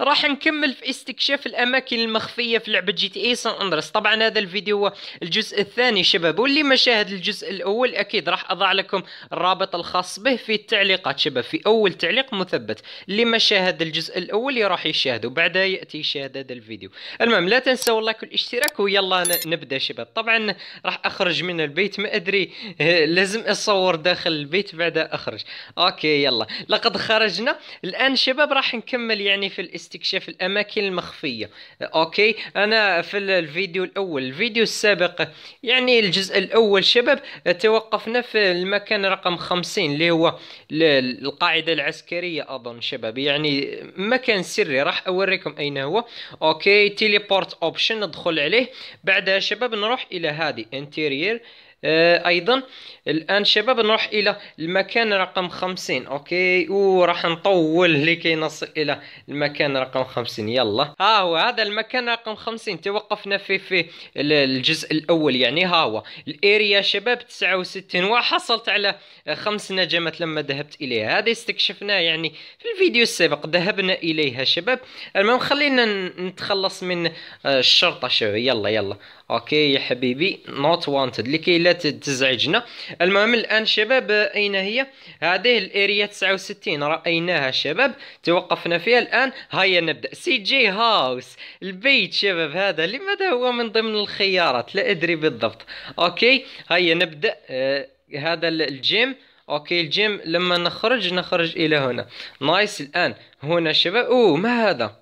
راح نكمل في استكشاف الاماكن المخفيه في لعبه جي تي اي سان اندرس طبعا هذا الفيديو هو الجزء الثاني شباب واللي ما شاهد الجزء الاول اكيد راح اضع لكم الرابط الخاص به في التعليقات شباب في اول تعليق مثبت اللي ما شاهد الجزء الاول يروح يشاهده بعدها ياتي يشاهد هذا الفيديو المهم لا تنسوا اللايك والاشتراك ويلا نبدا شباب طبعا راح اخرج من البيت ما ادري لازم اصور داخل البيت بعدها اخرج اوكي يلا لقد خرجنا الان شباب راح نكمل يعني في الاستكشاف استكشاف الاماكن المخفيه اوكي انا في الفيديو الاول الفيديو السابق يعني الجزء الاول شباب توقفنا في المكان رقم 50 اللي هو القاعده العسكريه اظن شباب يعني مكان سري راح اوريكم اين هو اوكي تيليبورت اوبشن ندخل عليه بعدها شباب نروح الى هذه انتيرير آه، ايضا الان شباب نروح الى المكان رقم خمسين اوكي وراح نطول لكي نصل الى المكان رقم خمسين يلا ها هو هذا المكان رقم خمسين توقفنا فيه في الجزء الاول يعني ها هو الاريا شباب تسعة وستين وحصلت على خمس نجمات لما ذهبت اليها هذه استكشفناها يعني في الفيديو السابق ذهبنا اليها شباب المهم خلينا نتخلص من آه، الشرطة شباب يلا يلا اوكي يا حبيبي نوت وانتد لكي لا تزعجنا المهم الان شباب اين هي هذه الاريا 69 رايناها شباب توقفنا فيها الان هيا نبدا سي جي هاوس البيت شباب هذا لماذا هو من ضمن الخيارات لا ادري بالضبط اوكي هيا نبدا آه هذا الجيم اوكي الجيم لما نخرج نخرج الى هنا نايس الان هنا شباب اوه ما هذا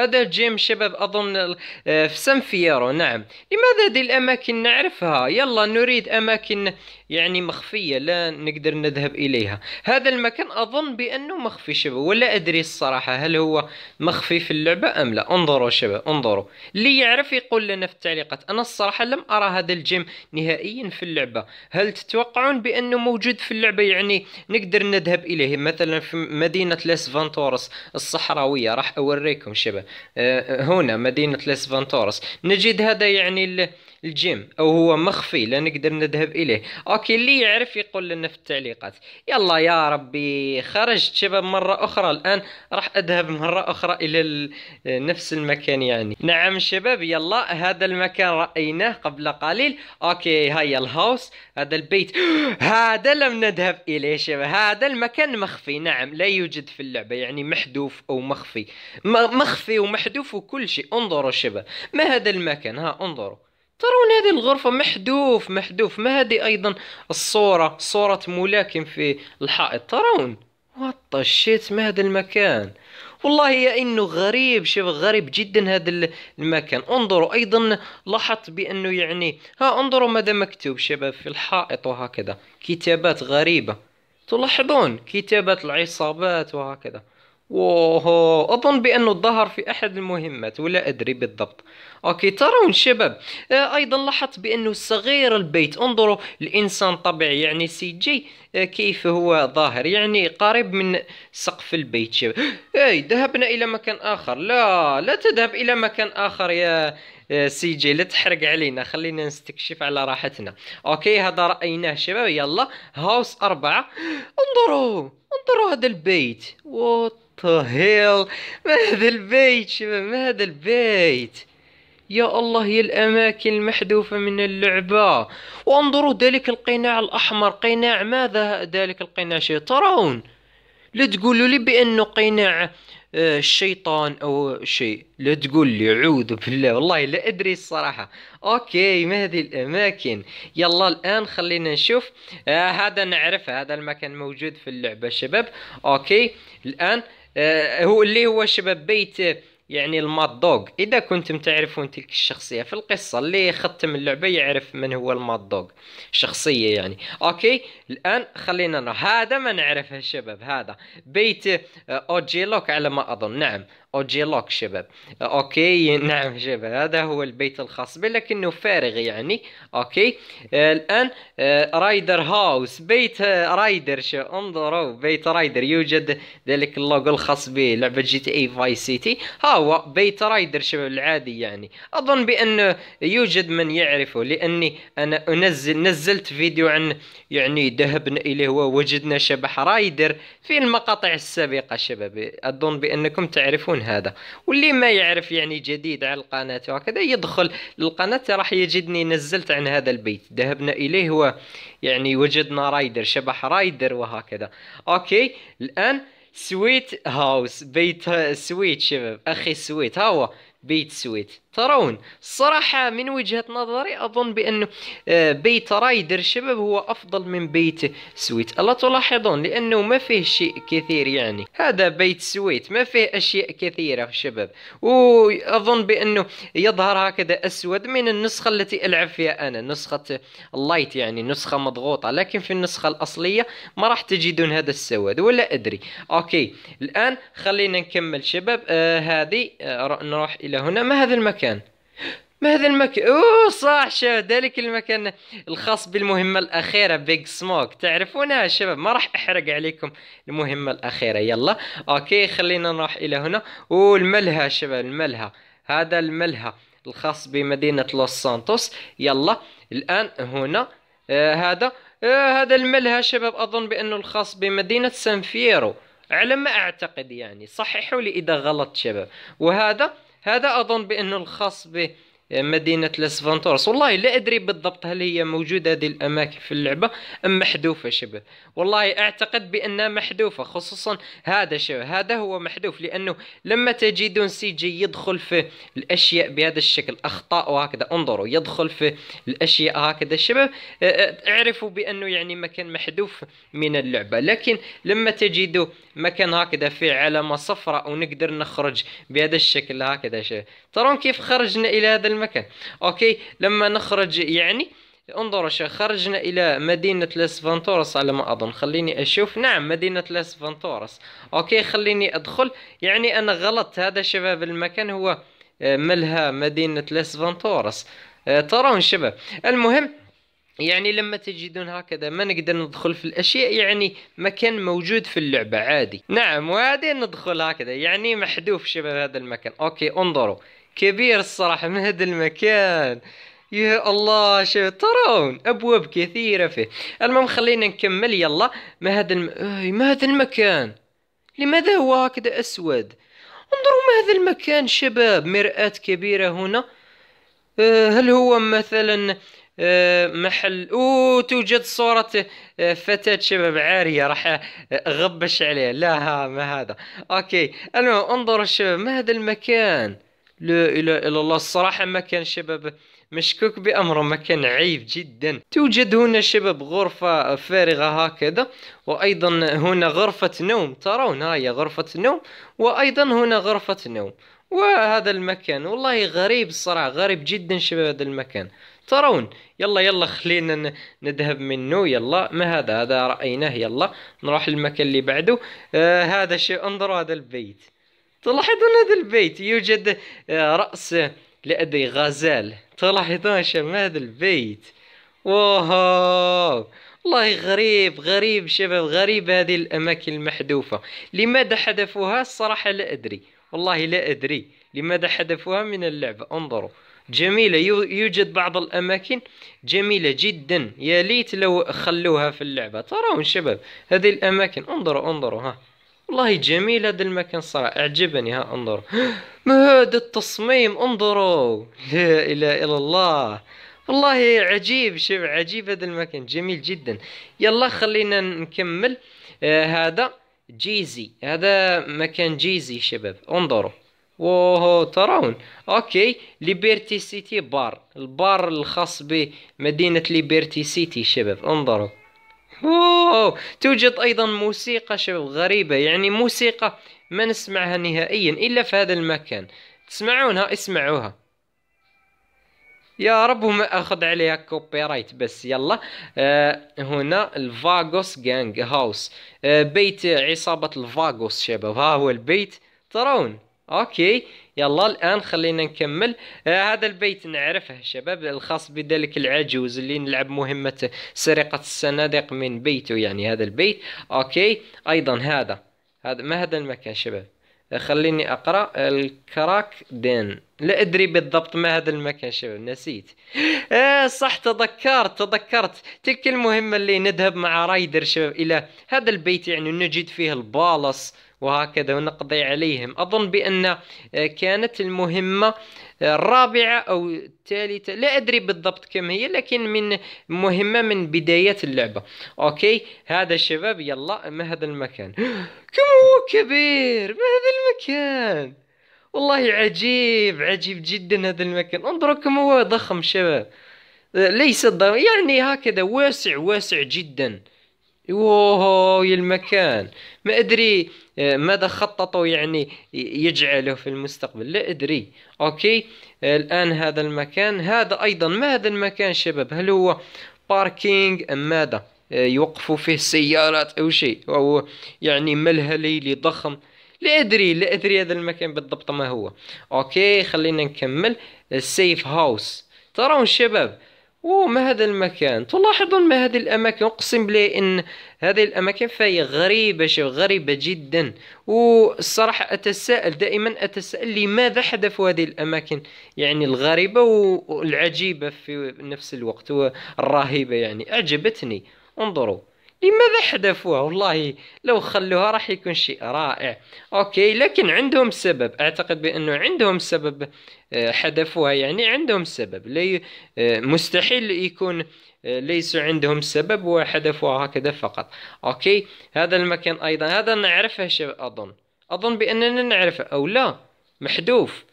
هذا جيم شباب اظن آه، في سان فييرو نعم لماذا هذه الاماكن نعرفها يلا نريد اماكن يعني مخفيه لا نقدر نذهب اليها هذا المكان اظن بانه مخفي شباب ولا ادري الصراحه هل هو مخفي في اللعبه ام لا انظروا شباب انظروا اللي يعرف يقول لنا في التعليقات انا الصراحه لم ارى هذا الجيم نهائيا في اللعبه هل تتوقعون بانه موجود في اللعبه يعني نقدر نذهب اليه مثلا في مدينه لاس فانتورس الصحراويه راح اوريكم شباب آه، هنا مدينه لاس فانتورس نجد هذا يعني الجيم او هو مخفي لا نقدر نذهب اليه اوكي اللي يعرف يقول لنا في التعليقات يلا يا ربي خرجت شباب مره اخرى الان راح اذهب مره اخرى الى نفس المكان يعني نعم شباب يلا هذا المكان رايناه قبل قليل اوكي هيا الهاوس هذا البيت هذا لم نذهب اليه شباب هذا المكان مخفي نعم لا يوجد في اللعبه يعني محذوف او مخفي مخفي ومحذوف وكل شيء انظروا شباب ما هذا المكان ها انظروا ترون هذه الغرفة محذوف محذوف ما هذه أيضا الصورة صورة ملاكم في الحائط ترون وطا الشيت ما هذا المكان والله يا انه غريب شوف غريب جدا هذا المكان انظروا ايضا لاحظت بانه يعني ها انظروا ماذا مكتوب شباب في الحائط وهكذا كتابات غريبه تلاحظون كتابات العصابات وهكذا وهو أظن بأنه ظهر في أحد المهمات ولا أدري بالضبط أوكي ترون شباب آه أيضا لاحظت بأنه صغير البيت انظروا الإنسان طبيعي يعني سي جي آه كيف هو ظاهر يعني قريب من سقف البيت شباب أي ذهبنا إلى مكان آخر لا لا تذهب إلى مكان آخر يا آه، سي جي لا تحرق علينا خلينا نستكشف على راحتنا اوكي هذا رايناه شباب يلا هاوس أربعة انظروا انظروا هذا البيت وات هيل ما هذا البيت شباب ما هذا البيت يا الله يا الأماكن المحذوفة من اللعبة وانظروا ذلك القناع الأحمر قناع ماذا ذلك القناع شيء ترون لا تقولوا لي بأنه قناع آه، الشيطان أو شيء لا تقول لي اعوذ بالله والله لا أدري الصراحة أوكي ما هذه الأماكن يلا الآن خلينا نشوف آه هذا نعرف هذا المكان موجود في اللعبة شباب أوكي الآن آه، هو اللي هو شباب بيت آه، يعني الماد دوغ اذا كنتم تعرفون تلك الشخصيه في القصه اللي ختم اللعبه يعرف من هو الماد دوغ شخصيه يعني اوكي الان خلينا نرى هذا ما نعرفه شباب هذا بيت آه، اوجي لوك على ما اظن نعم اوجي لوك شباب اوكي نعم شباب هذا هو البيت الخاص به لكنه فارغ يعني اوكي الان آه، رايدر هاوس بيت آه، رايدر شو انظروا بيت رايدر يوجد ذلك اللوجو الخاص به لعبه جي تي اي فاي سيتي ها هو بيت رايدر شباب العادي يعني اظن بانه يوجد من يعرفه لاني انا انزل نزلت فيديو عن يعني ذهبنا اليه ووجدنا شبح رايدر في المقاطع السابقه شباب اظن بانكم تعرفون يكون هذا واللي ما يعرف يعني جديد على القناة وهكذا يدخل للقناة راح يجدني نزلت عن هذا البيت ذهبنا إليه هو يعني وجدنا رايدر شبح رايدر وهكذا أوكي الآن سويت هاوس بيت سويت شباب أخي سويت ها هو بيت سويت ترون الصراحة من وجهة نظري أظن بأن آه، بيت رايدر شباب هو أفضل من بيت سويت ألا تلاحظون لأنه ما فيه شيء كثير يعني هذا بيت سويت ما فيه أشياء كثيرة شباب وأظن بأنه يظهر هكذا أسود من النسخة التي ألعب فيها أنا نسخة اللايت يعني نسخة مضغوطة لكن في النسخة الأصلية ما راح تجدون هذا السواد ولا أدري أوكي الآن خلينا نكمل شباب آه هذه آه نروح إلى هنا ما هذا المكان المكان ما هذا المكان اوه صح شباب ذلك المكان الخاص بالمهمة الأخيرة بيج سموك تعرفونها شباب ما راح أحرق عليكم المهمة الأخيرة يلا أوكي خلينا نروح إلى هنا والملهى شباب الملهى هذا الملهى الخاص بمدينة لوس سانتوس يلا الآن هنا آه هذا آه هذا الملهى شباب أظن بأنه الخاص بمدينة سانفيرو على ما أعتقد يعني صححوا لي إذا غلط شباب وهذا هذا أظن بأنه الخاص به مدينة لاس فانتورس والله لا أدري بالضبط هل هي موجودة هذه الأماكن في اللعبة أم محذوفة شبه والله أعتقد بأنها محذوفة خصوصا هذا شبه هذا هو محذوف لأنه لما تجدون سي جي يدخل في الأشياء بهذا الشكل أخطاء وهكذا انظروا يدخل في الأشياء هكذا شباب اعرفوا بأنه يعني مكان محذوف من اللعبة لكن لما تجدوا مكان هكذا فيه علامة صفراء ونقدر نخرج بهذا الشكل هكذا شباب ترون كيف خرجنا إلى هذا المكان اوكي لما نخرج يعني انظر يا شيخ خرجنا الى مدينة لاس فانتورس على ما اظن خليني اشوف نعم مدينة لاس فانتورس اوكي خليني ادخل يعني انا غلط هذا شباب المكان هو آه، ملها مدينة لاس فانتورس آه، ترون شباب المهم يعني لما تجدون هكذا ما نقدر ندخل في الاشياء يعني مكان موجود في اللعبة عادي نعم وهذه ندخل هكذا يعني محذوف شباب هذا المكان اوكي انظروا كبير الصراحة من هذا المكان يا الله شو ترون ابواب كثيره فيه المهم خلينا نكمل يلا ما هذا الم... ما هذا المكان لماذا هو هكذا اسود انظروا ما هذا المكان شباب مرآة كبيرة هنا آه، هل هو مثلا آه، محل او توجد صورة آه، فتاة شباب عارية راح اغبش عليها لا ها ما هذا اوكي المهم انظروا الشباب ما هذا المكان لا اله الا الله الصراحه ما كان شباب مشكوك بامره ما كان عيب جدا توجد هنا شباب غرفه فارغه هكذا وايضا هنا غرفه نوم ترون هي غرفه نوم وايضا هنا غرفه نوم وهذا المكان والله غريب الصراحه غريب جدا شباب هذا المكان ترون يلا يلا خلينا نذهب منه يلا ما هذا هذا رايناه يلا نروح للمكان اللي بعده آه هذا شيء انظروا هذا البيت تلاحظون هذا البيت يوجد آه، رأس لأبي غزال تلاحظون شباب هذا البيت واو والله غريب غريب شباب غريب هذه الأماكن المحذوفة لماذا حذفوها الصراحة لا أدري والله لا أدري لماذا حذفوها من اللعبة انظروا جميلة يوجد بعض الأماكن جميلة جدا يا ليت لو خلوها في اللعبة ترون شباب هذه الأماكن انظروا انظروا ها والله جميل هذا المكان صراحة أعجبني ها انظروا ما هذا التصميم انظروا لا إله إلا الله والله عجيب شوف عجيب هذا المكان جميل جدا يلا خلينا نكمل آه هذا جيزي هذا مكان جيزي شباب انظروا وهو ترون اوكي ليبرتي سيتي بار البار الخاص بمدينة ليبرتي سيتي شباب انظروا أوه. توجد أيضا موسيقى غريبة يعني موسيقى ما نسمعها نهائيا إلا في هذا المكان تسمعونها اسمعوها يا رب وما اخذ عليها كوبي رايت بس يلا آه هنا الفاغوس جانج هاوس آه بيت عصابة الفاغوس شباب ها هو البيت ترون اوكي يلا الان خلينا نكمل آه هذا البيت نعرفه شباب الخاص بذلك العجوز اللي نلعب مهمة سرقة الصناديق من بيته يعني هذا البيت اوكي ايضا هذا هذا ما هذا المكان شباب آه، خليني اقرا الكراك دين لا ادري بالضبط ما هذا المكان شباب نسيت آه صح تذكرت تذكرت تلك المهمه اللي نذهب مع رايدر شباب الى هذا البيت يعني نجد فيه البالص وهكذا ونقضي عليهم أظن بأن آه، كانت المهمة الرابعة آه، أو الثالثة لا أدري بالضبط كم هي لكن من مهمة من بداية اللعبة أوكي هذا الشباب يلا ما هذا المكان كم هو كبير ما هذا المكان والله عجيب عجيب جدا هذا المكان انظروا كم هو ضخم شباب آه، ليس ضخم يعني هكذا واسع واسع جدا يا المكان ما ادري آه، ماذا خططوا يعني يجعله في المستقبل لا ادري اوكي آه، الان هذا المكان هذا ايضا ما هذا المكان شباب هل هو باركينج ام ماذا آه، يوقفوا فيه السيارات او شيء او يعني ملهى ليلي ضخم لا ادري لا ادري هذا المكان بالضبط ما هو اوكي خلينا نكمل السيف هاوس ترون شباب اوه ما هذا المكان تلاحظون ما هذه الاماكن اقسم بالله ان هذه الاماكن فهي غريبه شيء غريبه جدا والصراحه اتساءل دائما اتساءل لماذا حدثوا هذه الاماكن يعني الغريبه والعجيبه في نفس الوقت والرهيبه يعني اعجبتني انظروا لماذا حذفوها والله لو خلوها راح يكون شيء رائع اوكي لكن عندهم سبب اعتقد بانه عندهم سبب آه، حذفوها يعني عندهم سبب لي آه، مستحيل يكون آه، ليس عندهم سبب وحذفوها هكذا فقط اوكي هذا المكان ايضا هذا نعرفه اظن اظن باننا نعرفه او لا محذوف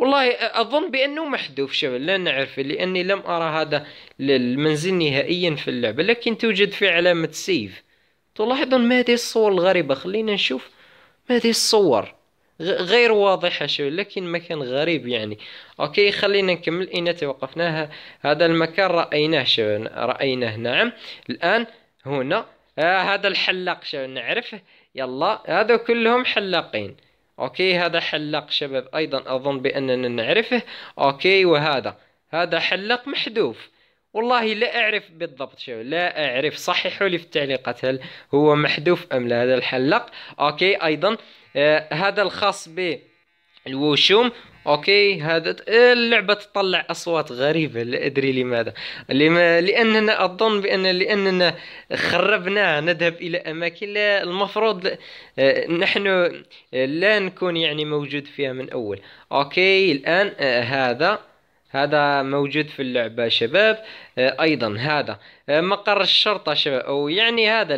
والله اظن بانه محذوف شوف لا نعرف لاني لم ارى هذا المنزل نهائيا في اللعبه لكن توجد في علامه سيف تلاحظون ما هذه الصور الغريبه خلينا نشوف ما هذه الصور غير واضحة شو لكن مكان غريب يعني اوكي خلينا نكمل اين توقفناها هذا المكان رأيناه شو رأيناه نعم الان هنا آه هذا الحلاق شو نعرفه يلا هذا كلهم حلاقين اوكي هذا حلاق شباب ايضا اظن باننا نعرفه اوكي وهذا هذا حلاق محذوف والله لا اعرف بالضبط شباب لا اعرف صححوا لي في التعليقات هل هو محذوف ام لا هذا الحلاق اوكي ايضا آه هذا الخاص به الوشوم اوكي هذا آه، اللعبه تطلع اصوات غريبه لا ادري لماذا لما لاننا اظن بان لاننا خربنا نذهب الى اماكن المفروض آه، نحن آه، لا نكون يعني موجود فيها من اول اوكي الان هذا هذا موجود في اللعبة شباب أيضا هذا مقر الشرطة شباب أو يعني هذا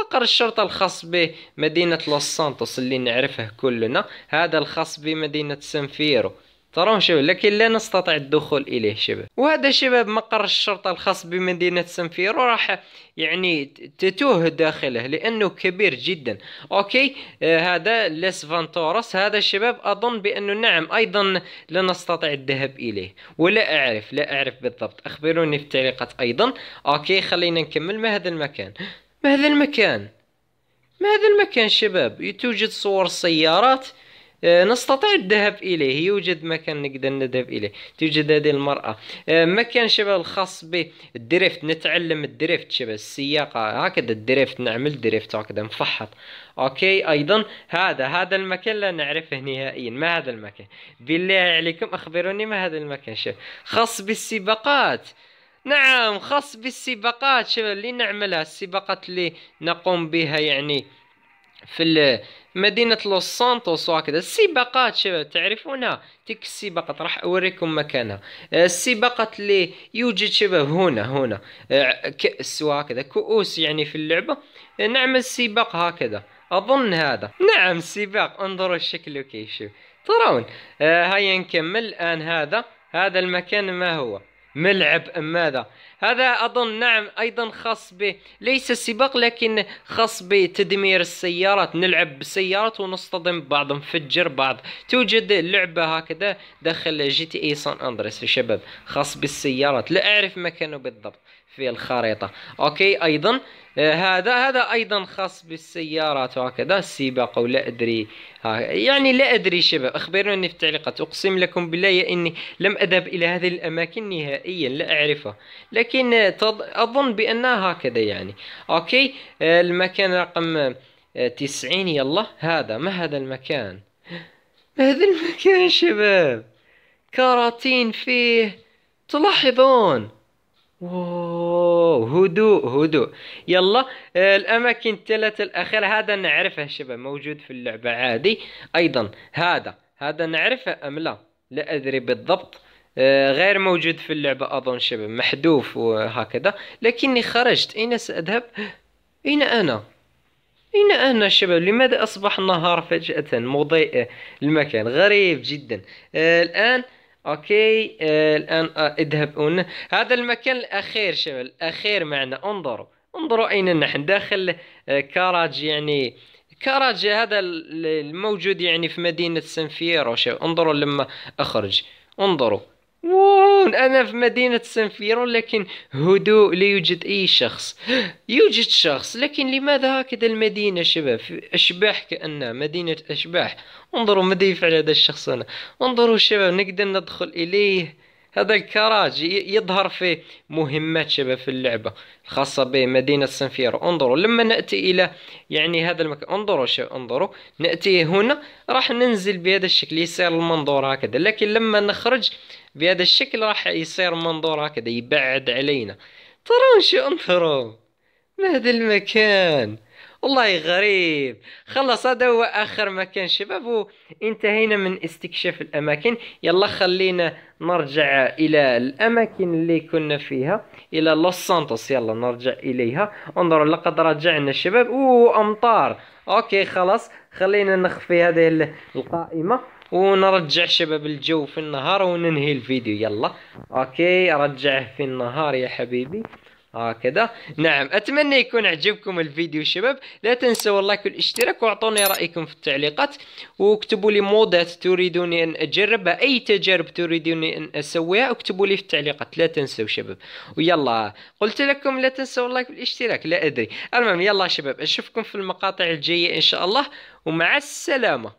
مقر الشرطة الخاص بمدينة لوس سانتوس اللي نعرفه كلنا هذا الخاص بمدينة سانفيرو ترون شباب لكن لا نستطيع الدخول اليه شباب وهذا شباب مقر الشرطه الخاص بمدينه سانفيرو راح يعني تتوه داخله لانه كبير جدا اوكي آه هذا ليس فانتورس هذا الشباب اظن بانه نعم ايضا لا نستطيع الذهاب اليه ولا اعرف لا اعرف بالضبط اخبروني في التعليقات ايضا اوكي خلينا نكمل ما هذا المكان ما هذا المكان ما هذا المكان شباب توجد صور سيارات آه، نستطيع الذهاب اليه يوجد مكان نقدر نذهب اليه توجد هذه المراه آه، مكان شباب الخاص بالدريفت نتعلم الدريفت شباب السياقه هكذا الدريفت نعمل دريفت هكذا نفحط اوكي ايضا هذا هذا المكان لا نعرفه نهائيا ما هذا المكان بالله عليكم اخبروني ما هذا المكان شباب خاص بالسباقات نعم خاص بالسباقات اللي نعملها السباقات اللي نقوم بها يعني في مدينة لوس سانتوس وهكذا السباقات شباب تعرفونها تلك السباقات راح أوريكم مكانها السباقات اللي يوجد شباب هنا هنا كأس وهكذا كؤوس يعني في اللعبة نعمل سباق هكذا أظن هذا نعم سباق انظروا الشكل كيف ترون آه، هيا نكمل الآن هذا هذا المكان ما هو ملعب ماذا هذا أظن نعم أيضا خاص ب ليس سباق لكن خاص بتدمير السيارات نلعب بالسيارات ونصطدم بعض نفجر بعض توجد لعبة هكذا داخل جي تي اي سان أندريس يا شباب خاص بالسيارات لا أعرف مكانه بالضبط في الخريطة أوكي أيضا آه، هذا هذا أيضا خاص بالسيارات وهكذا السباق ولا أدري آه، يعني لا أدري شباب أخبروني في التعليقات أقسم لكم بالله إني لم أذهب إلى هذه الأماكن نهائيا لا أعرفها لكن لكن آه، أظن بأنها هكذا يعني أوكي آه، المكان رقم آه، تسعين يلا هذا ما هذا المكان ما هذا المكان شباب كراتين فيه تلاحظون اوه هدوء هدوء يلا الاماكن الثلاثه الاخيره هذا نعرفه شباب موجود في اللعبه عادي ايضا هذا هذا نعرفه ام لا لا ادري بالضبط آه، غير موجود في اللعبة أظن شبه محذوف وهكذا لكني خرجت أين سأذهب؟ أين أنا؟ أين أنا شباب لماذا أصبح النهار فجأة مضيء المكان؟ غريب جدا آه، الآن أوكي آه، الآن اذهب هنا هذا المكان الأخير شباب الأخير معنا انظروا انظروا أين نحن داخل كاراج يعني كاراج هذا الموجود يعني في مدينة سنفيرو شباب انظروا لما أخرج انظروا وون أنا في مدينة سانفيرون لكن هدوء لا يوجد أي شخص يوجد شخص لكن لماذا هكذا المدينة شباب أشباح كأنها مدينة أشباح انظروا ماذا يفعل هذا الشخص هنا انظروا شباب نقدر ندخل إليه هذا الكراج يظهر في مهمات شباب في اللعبة الخاصة بمدينة سنفير انظروا لما نأتي إلى يعني هذا المكان انظروا انظروا نأتي هنا راح ننزل بهذا الشكل يصير المنظور هكذا لكن لما نخرج بهذا الشكل راح يصير منظور هكذا يبعد علينا ترون شو انظروا ما هذا المكان والله غريب خلص هذا هو اخر مكان شباب وانتهينا من استكشاف الاماكن يلا خلينا نرجع الى الاماكن اللي كنا فيها الى لوس سانتوس يلا نرجع اليها انظروا لقد رجعنا الشباب اوه امطار اوكي خلاص خلينا نخفي هذه القائمه ونرجع شباب الجو في النهار وننهي الفيديو يلا اوكي رجعه في النهار يا حبيبي هكذا نعم اتمنى يكون عجبكم الفيديو شباب لا تنسوا اللايك والاشتراك واعطوني رايكم في التعليقات واكتبوا لي مودات تريدوني ان اجربها اي تجارب تريدوني ان اسويها اكتبوا لي في التعليقات لا تنسوا شباب ويلا قلت لكم لا تنسوا اللايك والاشتراك لا ادري المهم يلا شباب اشوفكم في المقاطع الجايه ان شاء الله ومع السلامه